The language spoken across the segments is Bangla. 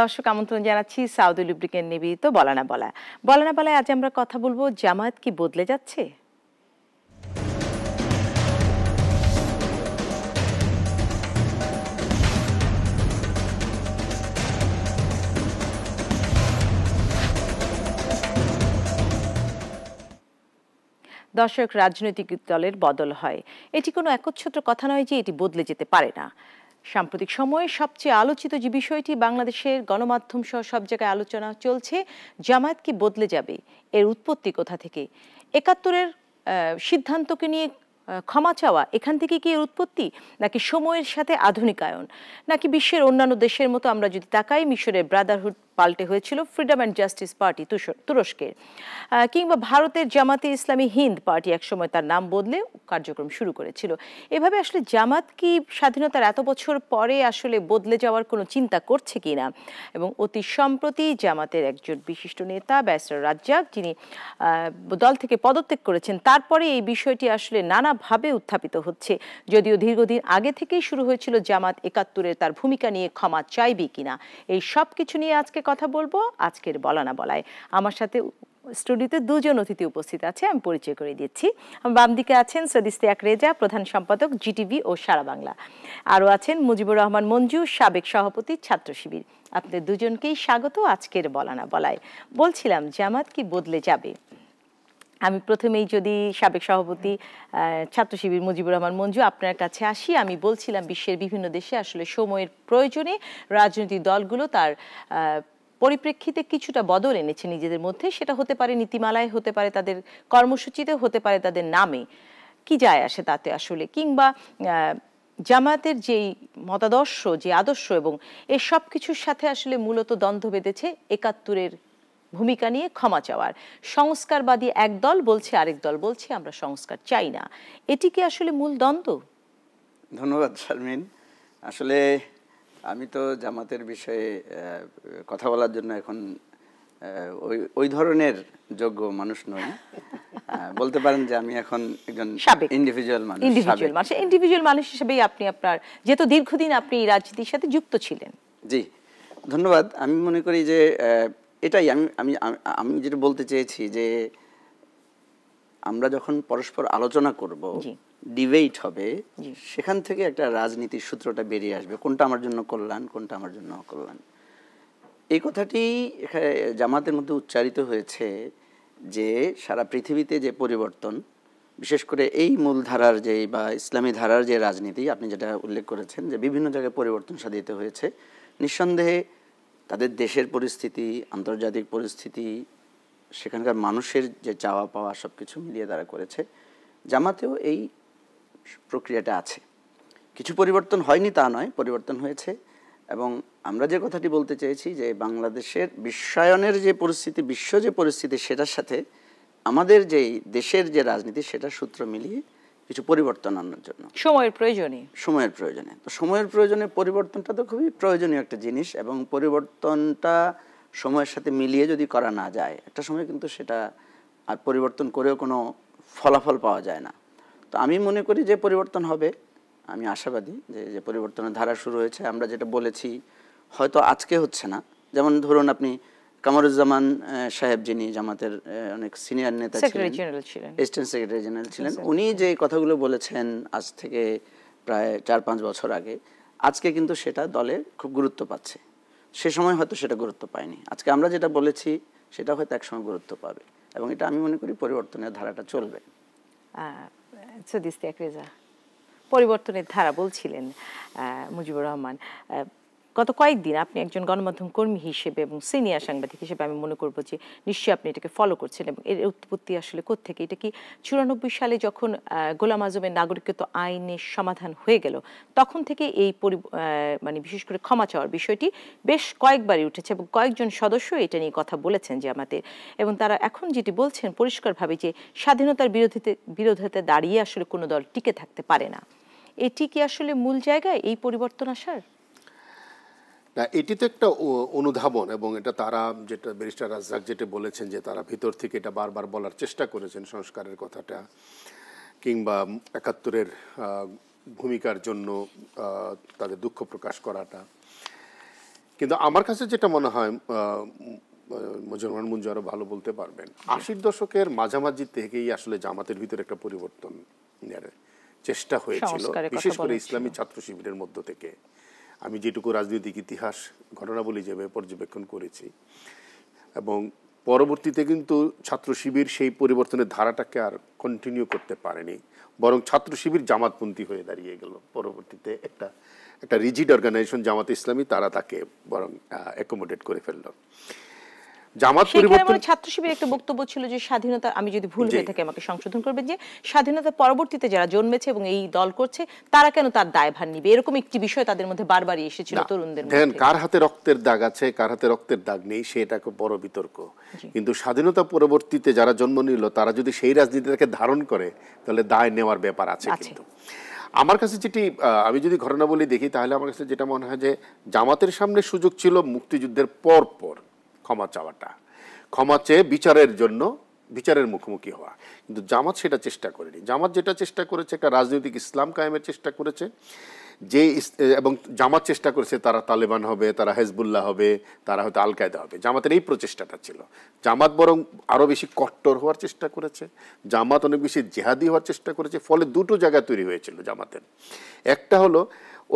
দর্শক আমন্ত্রণ জানাচ্ছি সাউদি লুব্রিকেন নিবেদিত বলানা বলা বলানা বলায় আজ আমরা কথা বলবো জামায়াত কি বদলে যাচ্ছে দর্শক রাজনৈতিক দলের বদল হয় এটি কোনো একচ্ছত্র কথা নয় যে এটি বদলে যেতে পারে না সাম্প্রতিক সময়ে সবচেয়ে আলোচিত যে বিষয়টি বাংলাদেশের গণমাধ্যম সহ সব জায়গায় আলোচনা চলছে জামায়াত কি বদলে যাবে এর উৎপত্তি কোথা থেকে একাত্তরের সিদ্ধান্তকে নিয়ে ক্ষমা চাওয়া এখান থেকে কি এর উৎপত্তি নাকি সময়ের সাথে আধুনিকায়ন নাকি বিশ্বের অন্যান্য দেশের মতো আমরা যদি তাকাই মিশরের ব্রাদারহুড পাল্টে হয়েছিল ফ্রিডম অ্যান্ড জাস্টিস পার্টি তুরস্কের কিংবা ভারতের জামাতে ইসলামী হিন্দ পার্টি একসময় তার নাম বদলে কার্যক্রম শুরু করেছিল এভাবে আসলে জামাত কি স্বাধীনতার এত বছর পরে আসলে বদলে যাওয়ার কোনো চিন্তা করছে কি না এবং অতি সম্প্রতি জামাতের একজন বিশিষ্ট নেতা ব্যাসর রাজ্জাক যিনি দল থেকে পদত্যাগ করেছেন তারপরে এই বিষয়টি আসলে নানাভাবে উত্থাপিত হচ্ছে যদিও দীর্ঘদিন আগে থেকেই শুরু হয়েছিল জামাত একাত্তরের তার ভূমিকা নিয়ে ক্ষমা চাইবে কিনা এই সব কিছু নিয়ে আজকে কথা বলবো আজকের বলা না বলায় আমার সাথে স্টুডিওতে দুজন অতিথি উপস্থিত আছে আমি পরিচয় করে দিচ্ছি বাম দিকে আছেন সদিস্তিয়াক রেজা প্রধান সম্পাদক জিটিভি ও সারা বাংলা আরও আছেন মুজিবুর রহমান মঞ্জু সাবেক সভাপতি ছাত্র শিবির আপনাদের দুজনকেই স্বাগত আজকের বলা না বলায় বলছিলাম জামাত কি বদলে যাবে আমি প্রথমেই যদি সাবেক সভাপতি ছাত্র শিবির মুজিবুর রহমান মঞ্জু আপনার কাছে আসি আমি বলছিলাম বিশ্বের বিভিন্ন দেশে আসলে সময়ের প্রয়োজনে রাজনৈতিক দলগুলো তার পরিপ্রেক্ষিতে কিছুটা বদল এনেছে নিজেদের মধ্যে সেটা হতে পারে নীতিমালায় হতে পারে তাদের কর্মসূচিতে হতে পারে তাদের নামে কি যায় আসে তাতে আসলে কিংবা জামাতের যেই মতাদর্শ যে আদর্শ এবং এসব সব কিছুর সাথে আসলে মূলত দ্বন্দ্ব বেঁধেছে একাত্তরের ভূমিকা নিয়ে ক্ষমা চাওয়ার সংস্কারবাদী এক দল বলছে আরেক দল বলছে আমরা সংস্কার চাই না এটি কি আসলে মূল দ্বন্দ্ব ধন্যবাদ শারমিন আসলে আমি তো জামাতের বিষয়ে কথা বলার জন্য এখন ওই ওই ধরনের যোগ্য মানুষ নই বলতে পারেন যে আমি এখন একজন ইন্ডিভিজুয়াল মানুষ ইন্ডিভিজুয়াল মানুষ ইন্ডিভিজুয়াল মানুষ হিসেবেই আপনি আপনার যেহেতু দীর্ঘদিন আপনি রাজনীতির সাথে যুক্ত ছিলেন জি ধন্যবাদ আমি মনে করি যে এটাই আমি আমি আমি যেটা বলতে চেয়েছি যে আমরা যখন পরস্পর আলোচনা করব ডিবেট হবে সেখান থেকে একটা রাজনীতির সূত্রটা বেরিয়ে আসবে কোনটা আমার জন্য কল্যাণ কোনটা আমার জন্য অকল্যাণ এই কথাটি এখানে জামাতের মধ্যে উচ্চারিত হয়েছে যে সারা পৃথিবীতে যে পরিবর্তন বিশেষ করে এই মূলধারার যে বা ইসলামী ধারার যে রাজনীতি আপনি যেটা উল্লেখ করেছেন যে বিভিন্ন জায়গায় পরিবর্তন সাধিত হয়েছে নিঃসন্দেহে তাদের দেশের পরিস্থিতি আন্তর্জাতিক পরিস্থিতি সেখানকার মানুষের যে চাওয়া পাওয়া সব কিছু মিলিয়ে তারা করেছে জামাতেও এই প্রক্রিয়াটা আছে কিছু পরিবর্তন হয়নি তা নয় পরিবর্তন হয়েছে এবং আমরা যে কথাটি বলতে চেয়েছি যে বাংলাদেশের বিশ্বায়নের যে পরিস্থিতি বিশ্ব যে পরিস্থিতি সেটার সাথে আমাদের যে দেশের যে রাজনীতি সেটা সূত্র মিলিয়ে কিছু পরিবর্তন আনার জন্য সময়ের প্রয়োজনে সময়ের প্রয়োজনে তো সময়ের প্রয়োজনে পরিবর্তনটা তো খুবই প্রয়োজনীয় একটা জিনিস এবং পরিবর্তনটা সময়ের সাথে মিলিয়ে যদি করা না যায় একটা সময় কিন্তু সেটা আর পরিবর্তন করেও কোনো ফলাফল পাওয়া যায় না তো আমি মনে করি যে পরিবর্তন হবে আমি আশাবাদী যে যে পরিবর্তনের ধারা শুরু হয়েছে আমরা যেটা বলেছি হয়তো আজকে হচ্ছে না যেমন ধরুন আপনি কামরুজ্জামান সাহেব যিনি জামাতের অনেক সিনিয়র নেতা ছিলেন অ্যাসিস্ট্যান্ট সেক্রেটারি জেনারেল ছিলেন উনি যে কথাগুলো বলেছেন আজ থেকে প্রায় চার পাঁচ বছর আগে আজকে কিন্তু সেটা দলে খুব গুরুত্ব পাচ্ছে সে সময় হয়তো সেটা গুরুত্ব পায়নি আজকে আমরা যেটা বলেছি সেটা হয়তো একসময় গুরুত্ব পাবে এবং এটা আমি মনে করি পরিবর্তনের ধারাটা চলবে পরিবর্তনের ধারা বলছিলেন মুজিবুর রহমান গত কয়েকদিন আপনি একজন গণমাধ্যম কর্মী হিসেবে এবং সিনিয়র সাংবাদিক হিসেবে আমি মনে করবো যে নিশ্চয়ই আপনি এটাকে ফলো করছেন এবং এর উৎপত্তি আসলে কোথেকে এটা কি চুরানব্বই সালে যখন গোলাম আজমের নাগরিকত্ব আইনের সমাধান হয়ে গেল তখন থেকে এই মানে বিশেষ করে ক্ষমা চাওয়ার বিষয়টি বেশ কয়েকবারই উঠেছে এবং কয়েকজন সদস্য এটা নিয়ে কথা বলেছেন যে আমাদের এবং তারা এখন যেটি বলছেন পরিষ্কারভাবে যে স্বাধীনতার বিরোধীতে বিরোধিতা দাঁড়িয়ে আসলে কোনো দল টিকে থাকতে পারে না এটি কি আসলে মূল জায়গায় এই পরিবর্তন আসার না এটি তো একটা অনুধাবন এবং এটা তারা যেটা ব্যারিস্টার রাজ্জাক যেটা বলেছেন যে তারা ভিতর থেকে এটা বারবার বলার চেষ্টা করেছেন সংস্কারের কথাটা কিংবা একাত্তরের ভূমিকার জন্য তাদের দুঃখ প্রকাশ করাটা কিন্তু আমার কাছে যেটা মনে হয় মুজরমান মুঞ্জু আরও ভালো বলতে পারবেন আশির দশকের মাঝামাঝি থেকেই আসলে জামাতের ভিতরে একটা পরিবর্তন চেষ্টা হয়েছিল বিশেষ করে ইসলামী ছাত্র শিবিরের মধ্য থেকে আমি যেটুকু রাজনৈতিক ইতিহাস ঘটনাবলী হিসেবে পর্যবেক্ষণ করেছি এবং পরবর্তীতে কিন্তু ছাত্র শিবির সেই পরিবর্তনের ধারাটাকে আর কন্টিনিউ করতে পারেনি বরং ছাত্র শিবির জামাতপন্থী হয়ে দাঁড়িয়ে গেল পরবর্তীতে একটা একটা রিজিড অর্গানাইজেশন জামাত ইসলামী তারা তাকে বরং অ্যাকোমোডেট করে ফেলল জামাত পরিবর্তন ছাত্র শিবিরের একটা বক্তব্য ছিল যে স্বাধীনতা আমি যদি ভুল হয়ে থাকে আমাকে সংশোধন করবেন যে স্বাধীনতা পরবর্তীতে যারা জন্মেছে এবং এই দল করছে তারা কেন তার দায়ভার নিবে এরকম একটি বিষয় তাদের মধ্যে বারবারই এসেছিল তরুণদের দেখেন কার হাতে রক্তের দাগ আছে কার হাতে রক্তের দাগ নেই সেটা খুব বড় বিতর্ক কিন্তু স্বাধীনতা পরবর্তীতে যারা জন্ম নিল তারা যদি সেই রাজনীতিটাকে ধারণ করে তাহলে দায় নেওয়ার ব্যাপার আছে কিন্তু আমার কাছে যেটি আমি যদি ঘটনাবলী দেখি তাহলে আমার কাছে যেটা মনে হয় যে জামাতের সামনে সুযোগ ছিল মুক্তিযুদ্ধের পর পর ক্ষমা চাওয়াটা ক্ষমা চেয়ে বিচারের জন্য বিচারের মুখোমুখি হওয়া কিন্তু জামাত সেটা চেষ্টা করেনি জামাত যেটা চেষ্টা করেছে একটা রাজনৈতিক ইসলাম কায়েমের চেষ্টা করেছে যে এবং জামাত চেষ্টা করেছে তারা তালেবান হবে তারা হেজবুল্লাহ হবে তারা হয়তো আল কায়দা হবে জামাতের এই প্রচেষ্টাটা ছিল জামাত বরং আরও বেশি কট্টর হওয়ার চেষ্টা করেছে জামাত অনেক বেশি জেহাদি হওয়ার চেষ্টা করেছে ফলে দুটো জায়গা তৈরি হয়েছিল জামাতের একটা হলো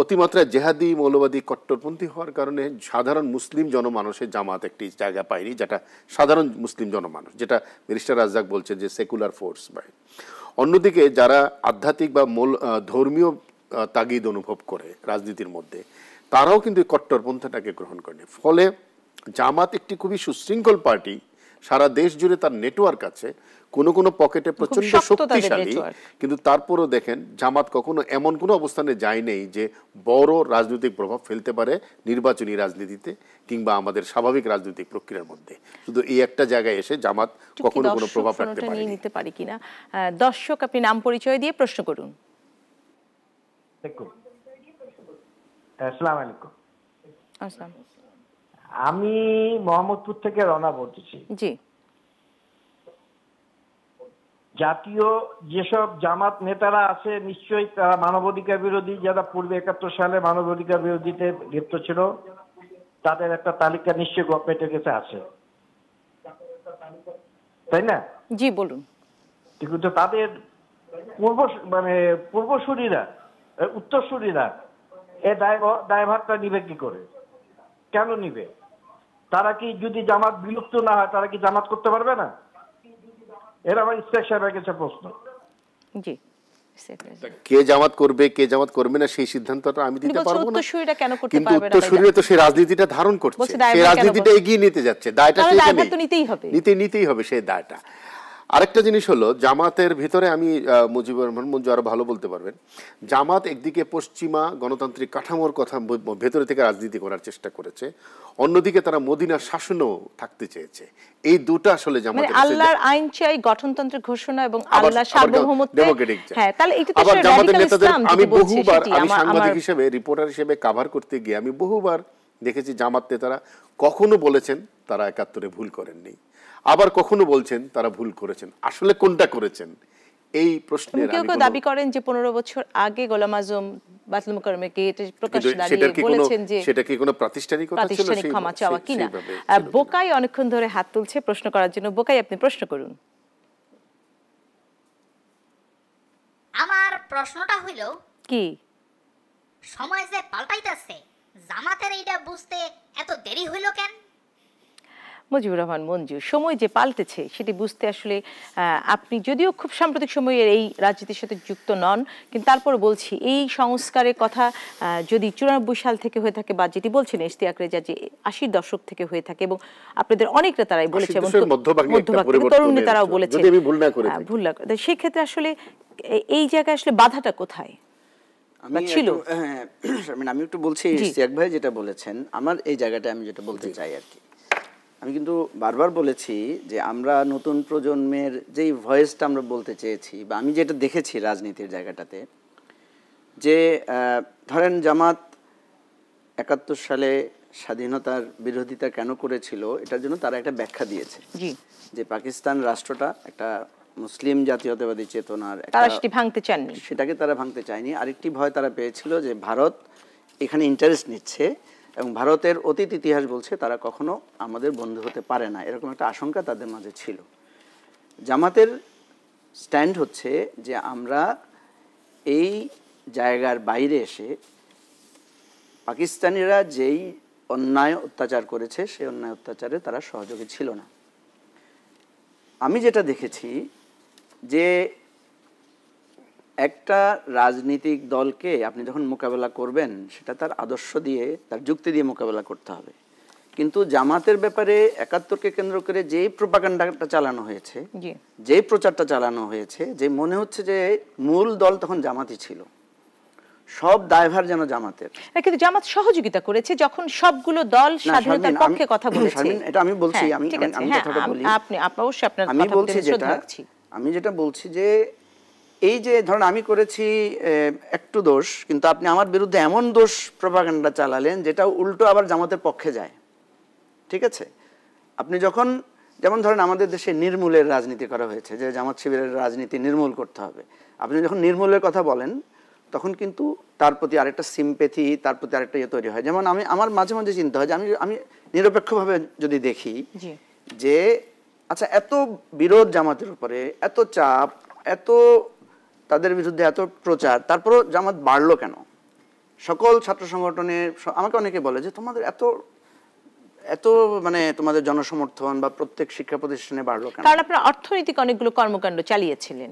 অতিমাত্রায় জেহাদি মৌলবাদী কট্টরপন্থী হওয়ার কারণে সাধারণ মুসলিম জনমানুষের জামাত একটি জায়গা পায়নি যেটা সাধারণ মুসলিম জনমানুষ যেটা মিনিস্টার রাজ্জাক বলছেন যে সেকুলার ফোর্স বাই অন্যদিকে যারা আধ্যাত্মিক বা মূল ধর্মীয় তাগিদ অনুভব করে রাজনীতির মধ্যে তারাও কিন্তু কট্টরপন্থাটাকে গ্রহণ করেনি ফলে জামাত একটি খুবই সুশৃঙ্খল পার্টি সারা দেশ জুড়ে তার নেটওয়ার্ক আছে কোন কোন পকেটে প্রচন্ড শক্তিশালী কিন্তু তারপরও দেখেন জামাত কখনো এমন কোনো অবস্থানে যায় নেই যে বড় রাজনৈতিক প্রভাব ফেলতে পারে নির্বাচনী রাজনীতিতে কিংবা আমাদের স্বাভাবিক রাজনৈতিক প্রক্রিয়ার মধ্যে শুধু এই একটা জায়গায় এসে জামাত কখনো কোনো প্রভাব রাখতে পারে নিতে পারি কিনা দর্শক আপনি নাম পরিচয় দিয়ে প্রশ্ন করুন আসসালামু আলাইকুম আসসালাম আমি মোহাম্মদপুর থেকে রনা বলতেছি জি জাতীয় যেসব জামাত নেতারা আছে নিশ্চয়ই তারা মানবাধিকার বিরোধী যারা পূর্বে একাত্তর সালে মানবাধিকার বিরোধীতে লিপ্ত ছিল তাদের একটা তালিকা নিশ্চয়ই গভর্নমেন্টের কাছে আছে তাই না জি বলুন কিন্তু তাদের পূর্ব মানে পূর্বসূরীরা উত্তরসূরীরা এ দায় দায়ভারটা নিবে কি করে কেন নিবে তারা কি যদি জামাত বিলুপ্ত না হয় তারা কি জামাত করতে পারবে না এর আমার ইসলাম সাহেবের কাছে প্রশ্ন জি কে জামাত করবে কে জামাত করবে না সেই সিদ্ধান্তটা আমি দিতে পারবো না কিন্তু উত্তরসূরিরা তো সেই রাজনীতিটা ধারণ করছে সেই রাজনীতিটা এগিয়ে নিতে যাচ্ছে দায়টা নিতেই হবে নিতে নিতেই হবে সেই দায়টা আরেকটা জিনিস হলো জামাতের ভিতরে আমি মুজিবুর রহমান মঞ্জু আরও ভালো বলতে পারবেন জামাত একদিকে পশ্চিমা গণতান্ত্রিক কাঠামোর কথা ভেতরে থেকে রাজনীতি করার চেষ্টা করেছে অন্যদিকে তারা মদিনা শাসনও থাকতে চেয়েছে এই দুটা আসলে মানে জামাত আল্লাহর আইন চাই গঠনতন্ত্রের ঘোষণা এবং আল্লাহ সার্বভৌমত্ব ডেমোক্রেটিক হ্যাঁ তাহলে এটা তো আবার জামাতের নেতাদের আমি বহুবার আমি সাংবাদিক হিসেবে রিপোর্টার হিসেবে কভার করতে গিয়ে আমি বহুবার দেখেছি জামাত নেতারা কখনো বলেছেন তারা একাত্তরে ভুল করেননি আবার কখনো বলছেন তারা ভুল করেছেন আসলে কোনটা করেছেন এই প্রশ্নের কেউ কেউ দাবি করেন যে পনেরো বছর আগে গোলাম আজম বলেছেন যে সেটা কি কোনো প্রাতিষ্ঠানিক প্রাতিষ্ঠানিক ক্ষমা চাওয়া বোকাই অনেকক্ষণ ধরে হাত তুলছে প্রশ্ন করার জন্য বোকাই আপনি প্রশ্ন করুন আমার প্রশ্নটা হইল কি সময় যে পাল্টাইতেছে জামাতের এইটা বুঝতে এত দেরি হইল কেন মুজিবুর রহমান মঞ্জু সময় যে পাল্টেছে সেটি বুঝতে আসলে আপনি যদিও খুব সাম্প্রতিক সময়ের এই রাজনীতির সাথে যুক্ত নন কিন্তু তারপর বলছি এই সংস্কারের কথা যদি চুরানব্বই সাল থেকে হয়ে থাকে বা যেটি বলছেন এসতি আকরেজা যে আশির দশক থেকে হয়ে থাকে এবং আপনাদের অনেকটা তারাই বলেছে এবং তরুণ নেতারাও বলেছে ভুল না করে সেই আসলে এই জায়গায় আসলে বাধাটা কোথায় আমি হ্যাঁ, হ্যাঁ, একটু বলছি যেটা বলেছেন আমার এই জায়গাটা আমি যেটা বলতে চাই আর কি আমি কিন্তু বারবার বলেছি যে আমরা নতুন প্রজন্মের যেই ভয়েসটা আমরা বলতে চেয়েছি বা আমি যেটা দেখেছি রাজনীতির জায়গাটাতে যে ধরেন জামাত একাত্তর সালে স্বাধীনতার বিরোধিতা কেন করেছিল এটার জন্য তারা একটা ব্যাখ্যা দিয়েছে যে পাকিস্তান রাষ্ট্রটা একটা মুসলিম জাতীয়তাবাদী চেতনার ভাঙতে চাননি সেটাকে তারা ভাঙতে চায়নি আরেকটি ভয় তারা পেয়েছিল যে ভারত এখানে ইন্টারেস্ট নিচ্ছে এবং ভারতের অতীত ইতিহাস বলছে তারা কখনো আমাদের বন্ধু হতে পারে না এরকম একটা আশঙ্কা তাদের মাঝে ছিল জামাতের স্ট্যান্ড হচ্ছে যে আমরা এই জায়গার বাইরে এসে পাকিস্তানিরা যেই অন্যায় অত্যাচার করেছে সেই অন্যায় অত্যাচারে তারা সহযোগী ছিল না আমি যেটা দেখেছি যে একটা রাজনৈতিক দলকে আপনি যখন মোকাবেলা করবেন সেটা তার আদর্শ দিয়ে তার যুক্তি দিয়ে মোকাবেলা করতে হবে কিন্তু জামাতের ব্যাপারে একাত্তরকে কেন্দ্র করে যেই প্রপাকাণ্ডাটা চালানো হয়েছে যে প্রচারটা চালানো হয়েছে যে মনে হচ্ছে যে মূল দল তখন জামাতই ছিল সব দায়ভার যেন জামাতের কিন্তু জামাত সহযোগিতা করেছে যখন সবগুলো দল স্বাধীনতার পক্ষে কথা বলেছে এটা আমি বলছি হ্যাঁ, আমি আমি হ্যাঁ, কথাটা বলি আপনি অবশ্যই আপনার কথা বলছি আমি যেটা বলছি যে এই যে ধরুন আমি করেছি একটু দোষ কিন্তু আপনি আমার বিরুদ্ধে এমন দোষ প্রভাকাণ্ডা চালালেন যেটা উল্টো আবার জামাতের পক্ষে যায় ঠিক আছে আপনি যখন যেমন ধরেন আমাদের দেশে নির্মূলের রাজনীতি করা হয়েছে যে জামাত শিবিরের রাজনীতি নির্মূল করতে হবে আপনি যখন নির্মূলের কথা বলেন তখন কিন্তু তার প্রতি আরেকটা সিম্পেথি তার প্রতি আরেকটা ইয়ে তৈরি হয় যেমন আমি আমার মাঝে মাঝে চিন্তা হয় যে আমি আমি নিরপেক্ষভাবে যদি দেখি যে আচ্ছা এত বিরোধ জামাতের উপরে এত চাপ এত তাদের বিরুদ্ধে এত প্রচার তারপরও জামাত বাড়লো কেন সকল ছাত্র সংগঠনের আমাকে অনেকে বলে যে তোমাদের এত এত মানে তোমাদের জনসমর্থন বা প্রত্যেক শিক্ষা প্রতিষ্ঠানে বাড়লো কেন কারণ আপনারা অর্থনৈতিক অনেকগুলো কর্মকাণ্ড চালিয়েছিলেন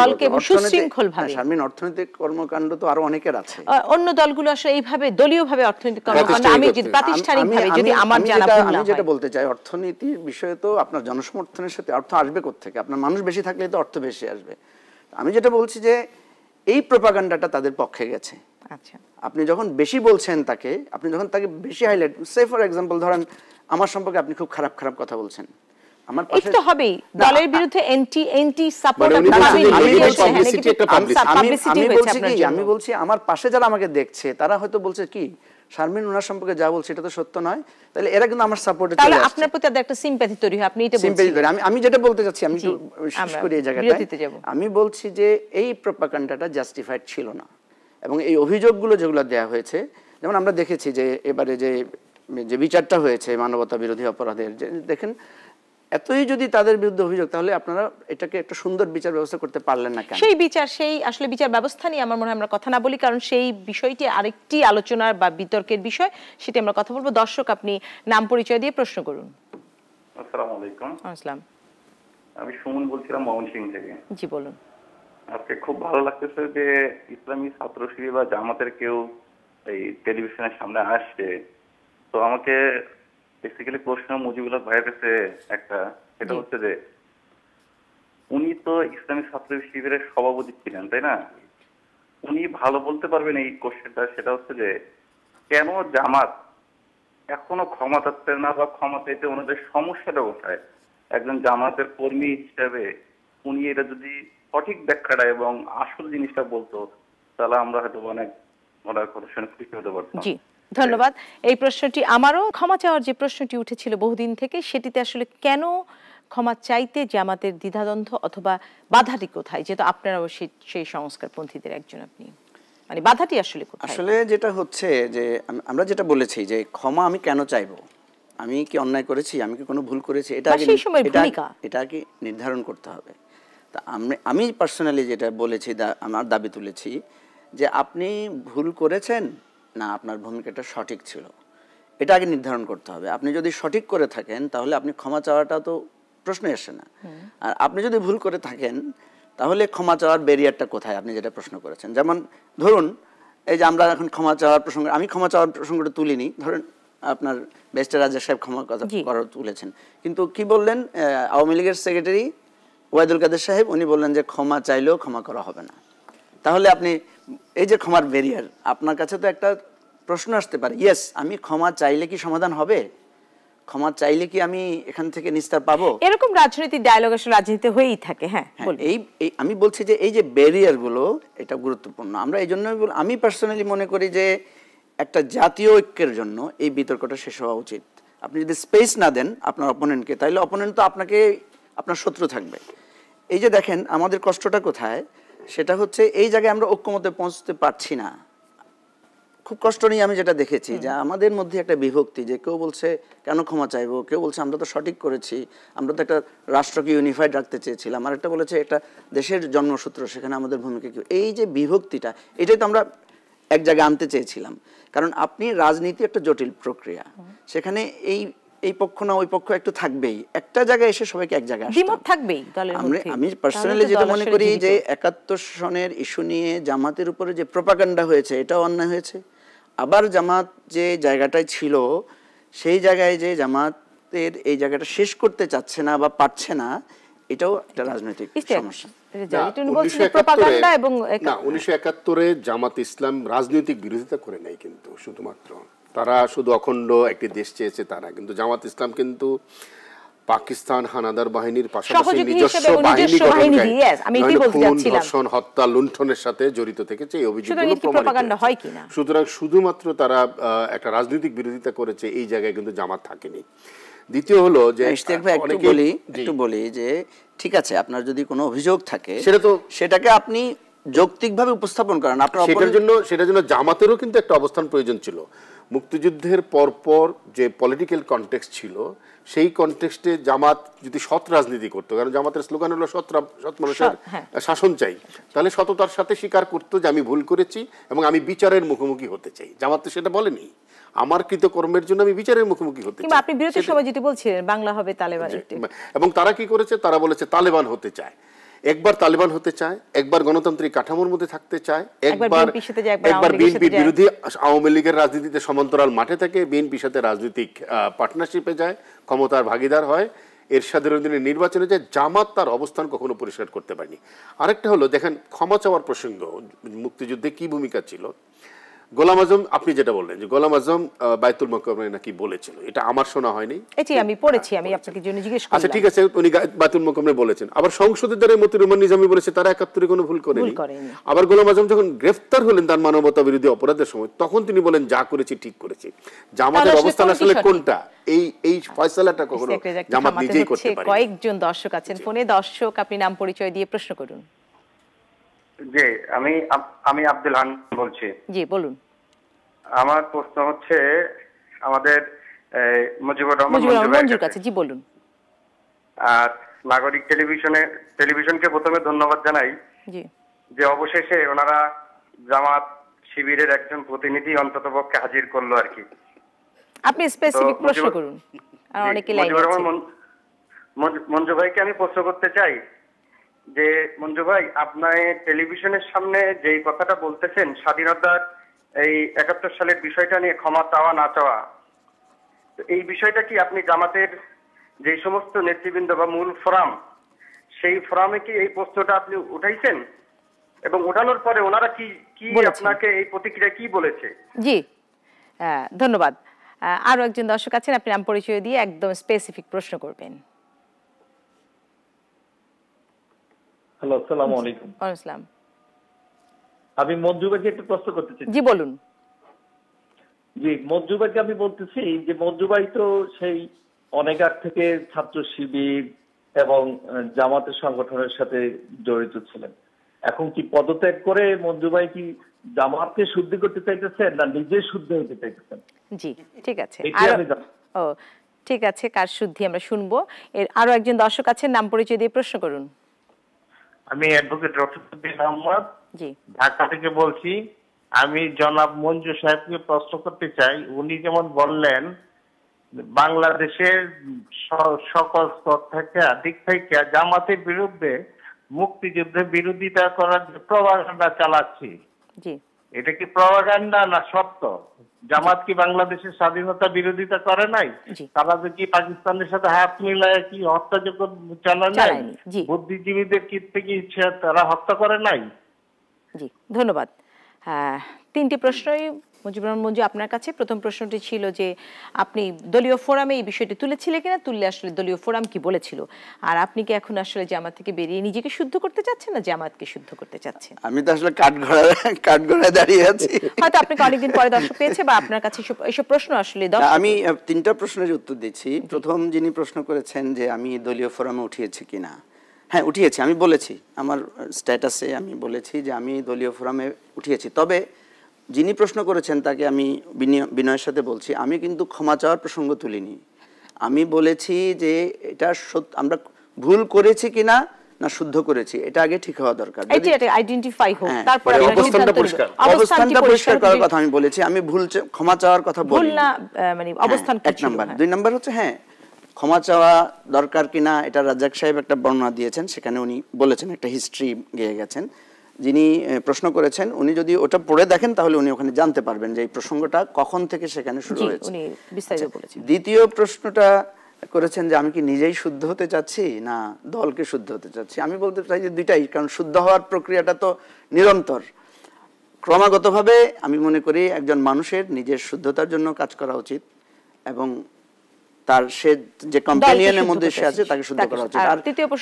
দলকে সুশৃঙ্খল ভাবে হ্যাঁ, শারমিন অর্থনৈতিক কর্মকাণ্ড তো আরো অনেকের আছে অন্য দলগুলো আসলে এইভাবে দলীয় ভাবে অর্থনৈতিক কর্মকাণ্ড আমি যদি প্রাতিষ্ঠানিক ভাবে যদি আমার জানা ভুল না যেটা বলতে চাই অর্থনীতির বিষয়ে তো আপনার জনসমর্থনের সাথে অর্থ আসবে কোথা থেকে আপনার মানুষ বেশি থাকলে তো অর্থ বেশি আসবে আমি যেটা বলছি যে এই প্রপাগান্ডাটা তাদের পক্ষে গেছে আচ্ছা আপনি যখন বেশি বলছেন তাকে আপনি যখন তাকে বেশি হাইলাইট সে ফর এক্সাম্পল ধরেন আমার সম্পর্কে আপনি খুব খারাপ খারাপ কথা বলছেন মানে আমি বলছি হ্যাঁ, কি আমি বলছি আমার পাশে যারা আমাকে দেখছে তারা হয়তো বলছে কি শারমিন ওনার সম্পর্কে যা বলছে এটা তো সত্য নয় তাহলে এরা কিন্তু আমার সাপোর্টে চলে আসছে আপনার প্রতি একটা সিম্প্যাথি তৈরি হয় আপনি এটা সিম্প্যাথি তৈরি আমি আমি যেটা বলতে যাচ্ছি আমি একটু শেষ করি এই জায়গাটা আমি বলছি যে এই প্রপাকাণ্ডাটা জাস্টিফাইড ছিল না এবং এই অভিযোগগুলো যেগুলো দেয়া হয়েছে যেমন আমরা দেখেছি যে এবারে যে যে বিচারটা হয়েছে মানবতা বিরোধী অপরাধের যে দেখেন এতই যদি তাদের বিরুদ্ধে অভিযোগ তাহলে আপনারা এটাকে একটা সুন্দর বিচার ব্যবস্থা করতে পারলেন না কেন সেই বিচার সেই আসলে বিচার ব্যবস্থা নিয়ে আমার মনে হয় আমরা কথা না বলি কারণ সেই বিষয়টি আরেকটি আলোচনার বা বিতর্কের বিষয় সেটি আমরা কথা বলবো দর্শক আপনি নাম পরিচয় দিয়ে প্রশ্ন করুন আসসালামু আলাইকুম আসসালাম আমি সুমন বলছিলাম ময়মনসিং থেকে জি বলুন আজকে খুব ভালো লাগতেছে যে ইসলামী ছাত্র শিবির বা জামাতের কেউ এই টেলিভিশনের সামনে আসছে তো আমাকে বেসিক্যালি প্রশ্ন মুজিবুল্লাহ ভাইয়ের কাছে একটা সেটা হচ্ছে যে উনি তো ইসলামী ছাত্র শিবিরের সভাপতি ছিলেন তাই না উনি ভালো বলতে পারবেন এই কোশ্চেনটা সেটা হচ্ছে যে কেন জামাত এখনো ক্ষমতাতে না বা ক্ষমতাতে ওনাদের সমস্যাটা কোথায় একজন জামাতের কর্মী হিসেবে উনি এটা যদি সঠিক ব্যাখ্যাটা এবং আসল জিনিসটা বলতো তাহলে আমরা হয়তো অনেক ওনার কথা শুনে খুশি হতে পারতাম ধন্যবাদ এই প্রশ্নটি আমারও ক্ষমা চাওয়ার যে প্রশ্নটি উঠেছিল বহুদিন থেকে সেটিতে আসলে কেন ক্ষমা চাইতে জামাতের দ্বিধাদ্বন্দ্ব অথবা বাধাটি কোথায় যেহেতু অবশ্যই সেই সংস্কার পন্থীদের একজন আপনি মানে বাধাটি আসলে আসলে যেটা হচ্ছে যে আমরা যেটা বলেছি যে ক্ষমা আমি কেন চাইবো আমি কি অন্যায় করেছি আমি কি কোনো ভুল করেছি এটা এটা কি নির্ধারণ করতে হবে তা আমি আমি পার্সোনালি যেটা বলেছি আমার দাবি তুলেছি যে আপনি ভুল করেছেন না আপনার ভূমিকাটা সঠিক ছিল এটা আগে নির্ধারণ করতে হবে আপনি যদি সঠিক করে থাকেন তাহলে আপনি ক্ষমা চাওয়াটা তো প্রশ্ন আসে না আর আপনি যদি ভুল করে থাকেন তাহলে ক্ষমা চাওয়ার ব্যারিয়ারটা কোথায় আপনি যেটা প্রশ্ন করেছেন যেমন ধরুন এই যে আমরা এখন ক্ষমা চাওয়ার প্রসঙ্গ আমি ক্ষমা চাওয়ার প্রসঙ্গটা তুলিনি ধরেন আপনার বেস্টার রাজা সাহেব ক্ষমা কথা করার তুলেছেন কিন্তু কি বললেন আওয়ামী লীগের সেক্রেটারি ওয়াইদুল কাদের সাহেব উনি বললেন যে ক্ষমা চাইলেও ক্ষমা করা হবে না তাহলে আপনি এই যে ক্ষমার ব্যারিয়ার আপনার কাছে তো একটা প্রশ্ন আসতে পারে ইয়েস আমি ক্ষমা চাইলে কি সমাধান হবে ক্ষমা চাইলে কি আমি এখান থেকে নিস্তার পাবো এরকম রাজনীতি ডায়লগ আসলে রাজনীতি হয়েই থাকে হ্যাঁ, হ্যাঁ এই আমি বলছি যে এই যে ব্যারিয়ার গুলো এটা গুরুত্বপূর্ণ আমরা এই জন্য আমি পার্সোনালি মনে করি যে একটা জাতীয় ঐক্যের জন্য এই বিতর্কটা শেষ হওয়া উচিত আপনি যদি স্পেস না দেন আপনার অপোনেন্টকে তাহলে অপোনেন্ট তো আপনাকে আপনার শত্রু থাকবে এই যে দেখেন আমাদের কষ্টটা কোথায় সেটা হচ্ছে এই জায়গায় আমরা ঐক্যমতে পৌঁছতে পারছি না খুব কষ্ট নিয়ে আমি যেটা দেখেছি যে আমাদের মধ্যে একটা বিভক্তি যে কেউ বলছে কেন ক্ষমা চাইবো কেউ বলছে আমরা তো সঠিক করেছি আমরা তো একটা রাষ্ট্রকে ইউনিফাইড রাখতে চেয়েছিলাম আর একটা বলেছে একটা দেশের জন্মসূত্র সেখানে আমাদের ভূমিকা কি এই যে বিভক্তিটা এটাই তো আমরা এক জায়গায় আনতে চেয়েছিলাম কারণ আপনি রাজনীতি একটা জটিল প্রক্রিয়া সেখানে এই এই পক্ষ না ওই পক্ষ একটু থাকবেই একটা জায়গায় এসে সবাইকে এক জায়গায় দ্বিমত থাকবেই আমি পার্সোনালি যেটা মনে করি যে একাত্তর সনের ইস্যু নিয়ে জামাতের উপরে যে প্রপাগান্ডা হয়েছে এটাও অন্যায় হয়েছে আবার জামাত যে জায়গাটায় ছিল সেই জায়গায় যে জামাতের এই জায়গাটা শেষ করতে চাচ্ছে না বা পারছে না এটাও একটা রাজনৈতিক সমস্যা এবং জামাত ইসলাম রাজনৈতিক বিরোধিতা করে নাই কিন্তু শুধুমাত্র তারা শুধু অখণ্ড একটি দেশ চেয়েছে তারা কিন্তু জামাত ইসলাম কিন্তু পাকিস্তান হানাদার বাহিনীর পাশাপাশি নিজস্ব বাহিনী গঠন করে খুন ধর্ষণ হত্যা লুণ্ঠনের সাথে জড়িত থেকেছে এই অভিযোগগুলো প্রমাণিত হয় কিনা সুতরাং শুধুমাত্র তারা একটা রাজনৈতিক বিরোধিতা করেছে এই জায়গায় কিন্তু জামাত থাকেনি দ্বিতীয় হলো যে একটু বলি একটু বলি যে ঠিক আছে আপনার যদি কোনো অভিযোগ থাকে সেটা তো সেটাকে আপনি যৌক্তিকভাবে উপস্থাপন করেন আপনার সেটার জন্য সেটার জন্য জামাতেরও কিন্তু একটা অবস্থান প্রয়োজন ছিল মুক্তিযুদ্ধের পরপর যে পলিটিক্যাল কনটেক্স ছিল সেই কনটেক্সটে জামাত যদি সৎ রাজনীতি করতো কারণ জামাতের স্লোগান হলো সৎ মানুষের হ্যাঁ। শাসন চাই তাহলে সততার সাথে স্বীকার করতো যে আমি ভুল করেছি এবং আমি বিচারের মুখোমুখি হতে চাই জামাত তো সেটা বলেনি আমার কৃতকর্মের জন্য আমি বিচারের মুখোমুখি হতে চাই আপনি বিরতির সময় যেটি বলছিলেন বাংলা হবে তালেবান এবং তারা কি করেছে তারা বলেছে তালেবান হতে চায় একবার তালিবান হতে চায় একবার গণতান্ত্রিক কাঠামোর মধ্যে থাকতে চায় একবার একবার বিএনপি বিরোধী আওয়ামী লীগের রাজনীতিতে সমান্তরাল মাঠে থাকে বিএনপির সাথে রাজনৈতিক পার্টনারশিপে যায় ক্ষমতার ভাগিদার হয় এরশাদের অধীনে নির্বাচনে যায় জামাত তার অবস্থান কখনো পরিষ্কার করতে পারেনি আরেকটা হলো দেখেন ক্ষমা চাওয়ার প্রসঙ্গ মুক্তিযুদ্ধে কি ভূমিকা ছিল গোলাম আজম আপনি যেটা বললেন যে গোলাম আজম বাইতুল মোকাররমে নাকি বলেছিল এটা আমার শোনা হয়নি এটি আমি পড়েছি আমি আপনাকে জন্য জিজ্ঞেস আচ্ছা, করলাম আচ্ছা ঠিক আছে উনি বাইতুল মোকাররমে বলেছেন আবার সংসদের দ্বারা মতি রহমান নিজামি বলেছে তারা একাত্তরে কোনো ভুল করেনি ভুল করেনি আবার গোলাম আজম যখন গ্রেফতার হলেন তার মানবতা বিরোধী অপরাধের সময় তখন তিনি বলেন যা করেছি ঠিক করেছি যা আমাদের অবস্থান আসলে কোনটা এই এই ফয়সালাটা কখনো জামাত নিজেই করতে পারে কয়েকজন দর্শক আছেন ফোনে দর্শক আপনি নাম পরিচয় দিয়ে প্রশ্ন করুন জি আমি আমি আব্দুল হান বলছি জি বলুন আমার প্রশ্ন হচ্ছে আমাদের মুজিবুর রহমান কাছে জি বলুন আর নাগরিক টেলিভিশনে টেলিভিশনকে প্রথমে ধন্যবাদ জানাই যে অবশেষে ওনারা জামাত শিবিরের একজন প্রতিনিধি অন্তত পক্ষে হাজির করলো আর কি আপনি স্পেসিফিক প্রশ্ন করুন মঞ্জু ভাইকে আমি প্রশ্ন করতে চাই যে মঞ্জু ভাই আপনার টেলিভিশনের সামনে যেই কথাটা বলতেছেন স্বাধীনতার এই একাত্তর সালের বিষয়টা নিয়ে ক্ষমা চাওয়া না চাওয়া এই বিষয়টা কি আপনি জামাতের যে সমস্ত নেতৃবৃন্দ বা মূল ফোরাম সেই ফোরামে কি এই প্রশ্নটা আপনি উঠাইছেন এবং উঠানোর পরে ওনারা কি কি আপনাকে এই প্রতিক্রিয়া কি বলেছে জি ধন্যবাদ আরো একজন দর্শক আছেন আপনি নাম পরিচয় দিয়ে একদম স্পেসিফিক প্রশ্ন করবেন হ্যালো আসসালামু আলাইকুম আসসালাম আমি একটা প্রশ্ন করতে চাই জি বলুন জি আমি বলতেছি যে তো সেই অনেক আগ থেকে ছাত্র শিবির এবং জামাতের সংগঠনের সাথে জড়িত ছিলেন এখন কি পদত্যাগ করে মঞ্জুবাই কি জামাতকে শুদ্ধি করতে চাইতেছেন না নিজে শুদ্ধ হতে চাইতেছেন জি ঠিক আছে ও ঠিক আছে কার শুদ্ধি আমরা শুনবো এর আরো একজন দর্শক আছেন নাম পরিচয় দিয়ে প্রশ্ন করুন আমি অ্যাডভোকেট রফিকুদ্দিন আহমদ ঢাকা থেকে বলছি আমি জনাব মঞ্জু সাহেবকে প্রশ্ন করতে চাই উনি যেমন বললেন বাংলাদেশের সকল স্তর থেকে দিক থেকে জামাতের বিরুদ্ধে মুক্তিযুদ্ধের বিরোধিতা করার আমরা চালাচ্ছি এটা কি প্রভাগান্ডা না সত্য জামাত কি বাংলাদেশের স্বাধীনতা বিরোধিতা করে নাই তারা যে কি পাকিস্তানের সাথে হাত মিলায় কি হত্যাযোগ্য চালায় নাই বুদ্ধিজীবীদের কি থেকে ইচ্ছা তারা হত্যা করে নাই জি ধন্যবাদ হ্যাঁ, তিনটি প্রশ্নই মুজিবুর রহমান মঞ্জু আপনার কাছে প্রথম প্রশ্নটি ছিল যে আপনি দলীয় ফোরামে এই বিষয়টি তুলেছিলেন কিনা তুললে আসলে দলীয় ফোরাম কি বলেছিল আর আপনি কি এখন আসলে জামাত থেকে বেরিয়ে নিজেকে শুদ্ধ করতে চাচ্ছেন না জামাতকে শুদ্ধ করতে চাচ্ছেন আমি তো আসলে কাঠগড়ায় কাঠগড়ায় দাঁড়িয়ে আছি হয়তো আপনাকে অনেকদিন পরে দর্শক পেয়েছে বা আপনার কাছে এসব প্রশ্ন আসলে আমি তিনটা প্রশ্নের উত্তর দিচ্ছি প্রথম যিনি প্রশ্ন করেছেন যে আমি দলীয় ফোরামে উঠিয়েছি কিনা হ্যাঁ উঠিয়েছি আমি বলেছি আমার স্ট্যাটাসে আমি বলেছি যে আমি দলীয় ফোরামে উঠিয়েছি তবে যিনি প্রশ্ন করেছেন তাকে আমি বিনয়ের সাথে বলছি আমি কিন্তু ক্ষমা চাওয়ার প্রসঙ্গ তুলিনি আমি বলেছি যে এটা সত্য আমরা ভুল করেছি কিনা না শুদ্ধ করেছি এটা আগে ঠিক হওয়া দরকার হ্যাঁ, মানে অবস্থানটা পরিষ্কার করার কথা আমি বলেছি আমি ভুল ক্ষমা চাওয়ার কথা বলি না মানে হ্যাঁ, এক নাম্বার দুই নাম্বার হচ্ছে হ্যাঁ ক্ষমা চাওয়া দরকার কিনা এটা রাজাক সাহেব একটা বর্ণনা দিয়েছেন সেখানে উনি বলেছেন একটা হিস্ট্রি গিয়ে গেছেন যিনি প্রশ্ন করেছেন উনি যদি ওটা পড়ে দেখেন তাহলে উনি ওখানে জানতে পারবেন যে এই প্রসঙ্গটা কখন থেকে সেখানে শুরু হয়েছে আচ্ছা, দ্বিতীয় প্রশ্নটা করেছেন যে আমি কি নিজেই শুদ্ধ হতে চাচ্ছি না দলকে শুদ্ধ হতে চাচ্ছি আমি বলতে চাই যে দুইটাই কারণ শুদ্ধ হওয়ার প্রক্রিয়াটা তো নিরন্তর ক্রমাগতভাবে আমি মনে করি একজন মানুষের নিজের শুদ্ধতার জন্য কাজ করা উচিত এবং তার সে যে কম্প্যানিয়নের মধ্যে সে আছে তাকে শুদ্ধ করা উচিত আর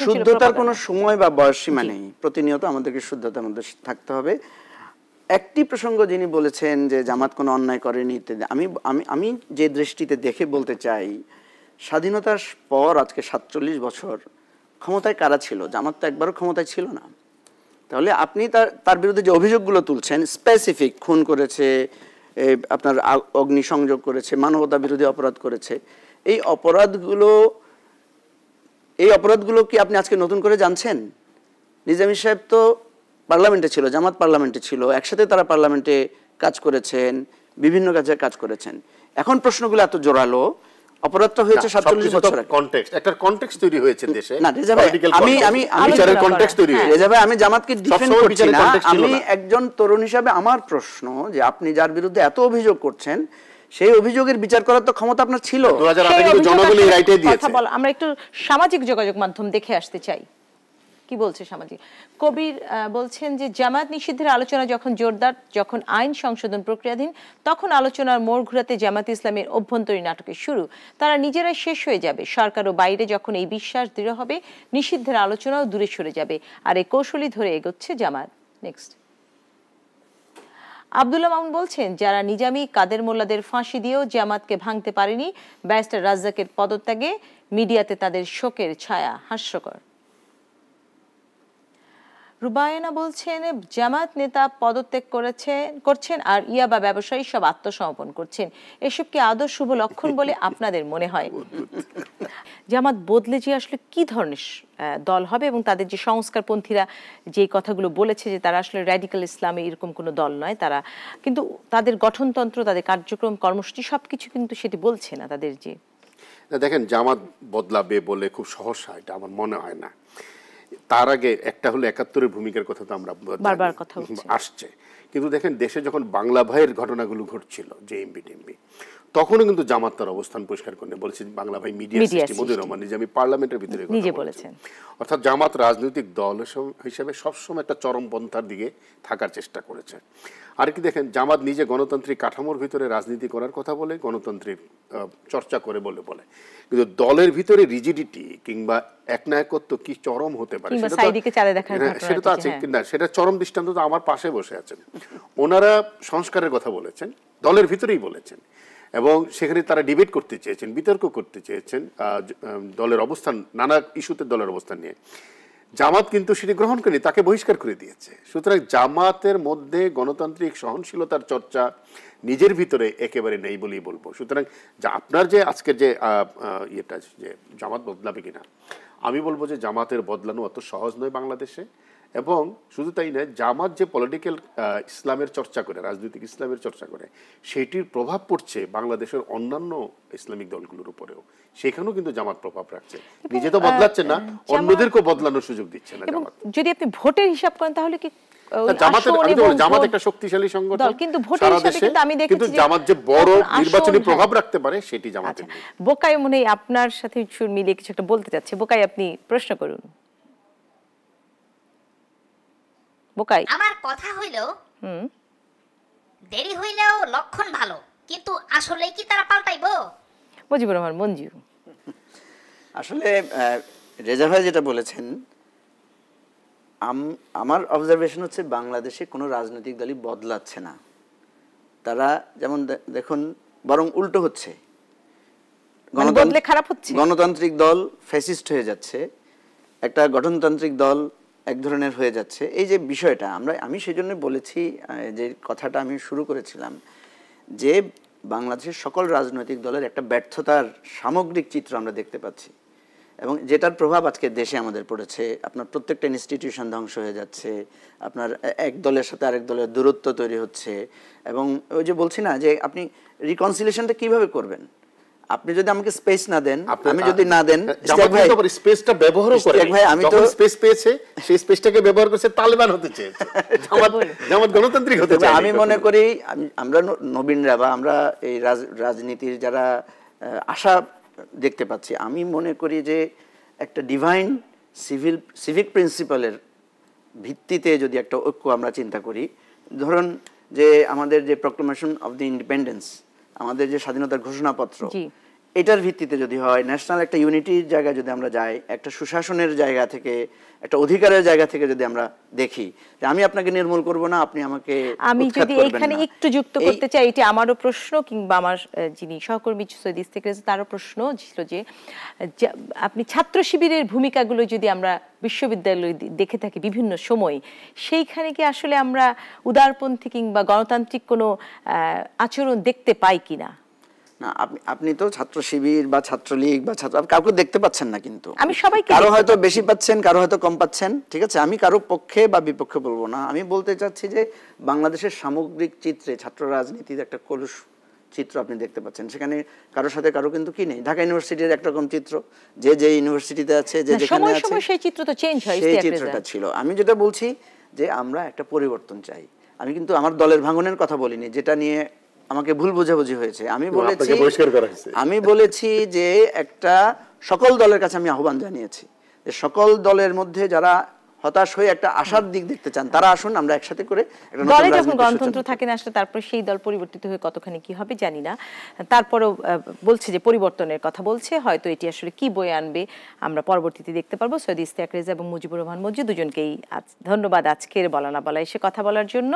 শুদ্ধতার কোনো সময় বা বয়স সীমা নেই প্রতিনিয়ত আমাদেরকে শুদ্ধতার মধ্যে থাকতে হবে একটি প্রসঙ্গ যিনি বলেছেন যে জামাত কোনো অন্যায় করেনি আমি আমি আমি যে দৃষ্টিতে দেখে বলতে চাই স্বাধীনতার পর আজকে সাতচল্লিশ বছর ক্ষমতায় কারা ছিল জামাত তো একবারও ক্ষমতায় ছিল না তাহলে আপনি তার তার বিরুদ্ধে যে অভিযোগগুলো তুলছেন স্পেসিফিক খুন করেছে আপনার অগ্নি সংযোগ করেছে মানবতা বিরোধী অপরাধ করেছে এই অপরাধগুলো এই অপরাধগুলো কি আপনি আজকে নতুন করে জানছেন নিজামি সাহেব তো পার্লামেন্টে ছিল জামাত পার্লামেন্টে ছিল একসাথে তারা পার্লামেন্টে কাজ করেছেন বিভিন্ন কাজে কাজ করেছেন এখন প্রশ্নগুলো এত জোরালো অপরাধটা হয়েছে সাতচল্লিশ বছর কনটেক্সট একটা হ্যাঁ, আমি জামাতকে ডিফেন্ড করছি না আমি একজন তরুণ হিসাবে আমার প্রশ্ন যে আপনি যার বিরুদ্ধে এত অভিযোগ করছেন সেই অভিযোগের বিচার করার তো ক্ষমতা আপনার ছিল আমরা একটু সামাজিক যোগাযোগ মাধ্যম দেখে আসতে চাই কি বলছে সামাজিক কবির বলছেন যে জামায়াত নিষিদ্ধের আলোচনা যখন জোরদার যখন আইন সংশোধন প্রক্রিয়াধীন তখন আলোচনার মোড় ঘুরাতে জামাত ইসলামের অভ্যন্তরীণ নাটকের শুরু তারা নিজেরাই শেষ হয়ে যাবে সরকার ও বাইরে যখন এই বিশ্বাস দৃঢ় হবে নিষিদ্ধের আলোচনাও দূরে সরে যাবে আর এই কৌশলী ধরে এগোচ্ছে জামাত নেক্সট আবদুল্লাহ মামুন বলছেন যারা নিজামী কাদের মোল্লাদের ফাঁসি দিয়েও জামাতকে ভাঙতে পারেনি ব্যারিস্টার রাজ্জাকের পদত্যাগে মিডিয়াতে তাদের শোকের ছায়া হাস্যকর রুবায়না বলছেন জামাত নেতা পদত্যাগ করেছেন করছেন আর ইয়াবা ব্যবসায়ী সব আত্মসমর্পণ করছেন এসব কি আদৌ শুভ লক্ষণ বলে আপনাদের মনে হয় জামাত বদলে যে আসলে কি ধরনের দল হবে এবং তাদের যে সংস্কারপন্থীরা যে কথাগুলো বলেছে যে তারা আসলে র্যাডিক্যাল ইসলামে এরকম কোনো দল নয় তারা কিন্তু তাদের গঠনতন্ত্র তাদের কার্যক্রম কর্মসূচি সব কিছু কিন্তু সেটি বলছে না তাদের যে দেখেন জামাত বদলাবে বলে খুব সহজ এটা আমার মনে হয় না তার আগে একটা হলো একাত্তরের ভূমিকার কথা তো আমরা বারবার কথা আসছে কিন্তু দেখেন দেশে যখন বাংলা ভাইয়ের ঘটনাগুলো ঘটছিল জেএমবি টেমবি তখনও কিন্তু জামাত তার অবস্থান পরিষ্কার করে বলছেন বাংলা ভাই মিডিয়া সৃষ্টি মজির রহমান নিজে আমি পার্লামেন্টের ভিতরে নিজে বলেছেন অর্থাৎ জামাত রাজনৈতিক দল হিসেবে সবসময় একটা চরমপন্থার দিকে থাকার চেষ্টা করেছে আর কি দেখেন জামাত নিজে গণতান্ত্রিক কাঠামোর ভিতরে রাজনীতি করার কথা বলে গণতান্ত্রিক চর্চা করে বলে বলে কিন্তু দলের ভিতরে রিজিডিটি কিংবা একনায়কত্ব কি চরম হতে পারে সেটা তো হ্যাঁ, আছে হ্যাঁ। না সেটা চরম দৃষ্টান্ত তো আমার পাশে বসে আছেন ওনারা সংস্কারের কথা বলেছেন দলের ভিতরেই বলেছেন এবং সেখানে তারা ডিবেট করতে চেয়েছেন বিতর্ক করতে চেয়েছেন দলের অবস্থান নানা ইস্যুতে দলের অবস্থান নিয়ে জামাত কিন্তু সেটি গ্রহণ করেনি তাকে বহিষ্কার করে দিয়েছে সুতরাং জামাতের মধ্যে গণতান্ত্রিক সহনশীলতার চর্চা নিজের ভিতরে একেবারে নেই বলেই বলবো সুতরাং যা আপনার যে আজকের যে ইয়েটা যে জামাত বদলাবে কিনা আমি বলবো যে জামাতের বদলানো অত সহজ নয় বাংলাদেশে এবং শুধু তাই না জামাত যে পলিটিক্যাল ইসলামের চর্চা করে রাজনৈতিক ইসলামের চর্চা করে সেটির প্রভাব পড়ছে বাংলাদেশের অন্যান্য ইসলামিক দলগুলোর উপরেও সেখানেও কিন্তু জামাত প্রভাব রাখছে নিজে তো বদলাচ্ছে না অন্যদেরকেও বদলানোর সুযোগ দিচ্ছে না জামাত যদি আপনি ভোটের হিসাব করেন তাহলে কি জামাত একটা শক্তিশালী সংগঠন কিন্তু ভোটের হিসাবে কিন্তু আমি দেখেছি কিন্তু জামাত যে বড় নির্বাচনী প্রভাব রাখতে পারে সেটি জামাতের আচ্ছা, বোকাই মনে আপনার সাথে মিলে কিছু একটা বলতে চাচ্ছে বোকাই আপনি প্রশ্ন করুন বোকাই আমার কথা হইল হুম দেরি হইলেও লক্ষণ ভালো কিন্তু আসলে কি তারা পাল্টাইব মুজিবুর আমার মঞ্জু আসলে রেজা ভাই যেটা বলেছেন আমার অবজারভেশন হচ্ছে বাংলাদেশে কোনো রাজনৈতিক দলই বদলাচ্ছে না তারা যেমন দেখুন বরং উল্টো হচ্ছে মানে গণতন্ত্রে খারাপ হচ্ছে গণতান্ত্রিক দল ফ্যাসিস্ট হয়ে যাচ্ছে একটা গঠনতান্ত্রিক দল এক ধরনের হয়ে যাচ্ছে এই যে বিষয়টা আমরা আমি সেই জন্য বলেছি যে কথাটা আমি শুরু করেছিলাম যে বাংলাদেশের সকল রাজনৈতিক দলের একটা ব্যর্থতার সামগ্রিক চিত্র আমরা দেখতে পাচ্ছি এবং যেটার প্রভাব আজকে দেশে আমাদের পড়েছে আপনার প্রত্যেকটা ইনস্টিটিউশন ধ্বংস হয়ে যাচ্ছে আপনার এক দলের সাথে আরেক দলের দূরত্ব তৈরি হচ্ছে এবং ওই যে বলছি না যে আপনি রিকনসিলেশনটা কিভাবে করবেন আপনি যদি আমাকে স্পেস না দেন আমি যদি না দেন স্পেসটা ব্যবহার করে ভাই আমি তো স্পেস পেয়েছে সেই স্পেসটাকে ব্যবহার করছে তালেবান হতে চেয়েছে জামাত গণতান্ত্রিক হতে চায় আমি মনে করি আমরা নবীনরা বা আমরা এই রাজনীতির যারা আশা দেখতে পাচ্ছি আমি মনে করি যে একটা ডিভাইন সিভিল সিভিক প্রিন্সিপালের ভিত্তিতে যদি একটা ঐক্য আমরা চিন্তা করি ধরুন যে আমাদের যে প্রক্লোমেশন অফ দি ইন্ডিপেন্ডেন্স আমাদের যে স্বাধীনতার ঘোষণাপত্র এটার ভিত্তিতে যদি হয় ন্যাশনাল একটা ইউনিটির জায়গায় যদি আমরা যাই একটা সুশাসনের জায়গা থেকে একটা অধিকারের জায়গা থেকে যদি আমরা দেখি যে আমি আপনাকে নির্মূল করব না আপনি আমাকে আমি যদি এখানে একটু যুক্ত করতে চাই এটি আমারও প্রশ্ন কিংবা আমার যিনি সহকর্মী সৈয়দ ইস্তেক তারও প্রশ্ন ছিল যে আপনি ছাত্র শিবিরের ভূমিকাগুলো যদি আমরা বিশ্ববিদ্যালয়ে দেখে থাকি বিভিন্ন সময় সেইখানে কি আসলে আমরা উদারপন্থী কিংবা গণতান্ত্রিক কোনো আচরণ দেখতে পাই কিনা আপনি তো ছাত্র শিবির বা ছাত্রলীগ বা ছাত্র কাউকে দেখতে পাচ্ছেন না কিন্তু আমি সবাই কারো হয়তো বেশি পাচ্ছেন কারো হয়তো কম পাচ্ছেন ঠিক আছে আমি কারো পক্ষে বা বিপক্ষে বলবো না আমি বলতে চাচ্ছি যে বাংলাদেশের সামগ্রিক চিত্রে ছাত্র রাজনীতির একটা কলুষ চিত্র আপনি দেখতে পাচ্ছেন সেখানে কারোর সাথে কারো কিন্তু কি নেই ঢাকা ইউনিভার্সিটির একরকম চিত্র যে যে ইউনিভার্সিটিতে আছে যে সেই চিত্র তো চেঞ্জ হয় সেই চিত্রটা ছিল আমি যেটা বলছি যে আমরা একটা পরিবর্তন চাই আমি কিন্তু আমার দলের ভাঙনের কথা বলিনি যেটা নিয়ে আমাকে ভুল বোঝাবুঝি হয়েছে আমি বলেছি আমি বলেছি যে একটা সকল দলের কাছে আমি আহ্বান জানিয়েছি সকল দলের মধ্যে যারা হতাশ হয়ে একটা আশার দিক দেখতে চান তারা আসুন আমরা একসাথে করে দলে যখন গণতন্ত্র থাকে না আসলে তারপর সেই দল পরিবর্তিত হয়ে কতখানি কি হবে জানি না তারপরেও বলছে যে পরিবর্তনের কথা বলছে হয়তো এটি আসলে কি বয়ে আনবে আমরা পরবর্তীতে দেখতে পারবো সৈয়দ ইস্তিয়াক রেজা এবং মুজিবুর রহমান মজিদ দুজনকেই আজ ধন্যবাদ আজকের বলা না বলা এসে কথা বলার জন্য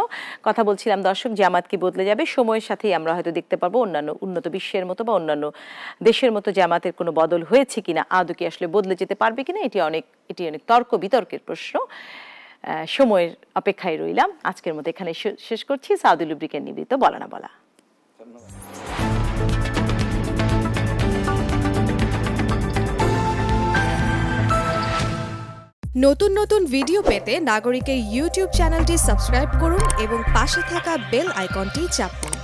কথা বলছিলাম দর্শক জামাত কি বদলে যাবে সময়ের সাথেই আমরা হয়তো দেখতে পারবো অন্যান্য উন্নত বিশ্বের মতো বা অন্যান্য দেশের মতো জামাতের কোনো বদল হয়েছে কিনা আদৌ কি আসলে বদলে যেতে পারবে কিনা এটি অনেক এটি অনেক তর্ক বিতর্কের প্রশ্ন প্রশ্ন সময়ের অপেক্ষায় রইলাম আজকের মতো এখানে শেষ করছি সাউদি লুব্রিকের নিবৃত বলা না বলা নতুন নতুন ভিডিও পেতে নাগরিকের ইউটিউব চ্যানেলটি সাবস্ক্রাইব করুন এবং পাশে থাকা বেল আইকনটি চাপুন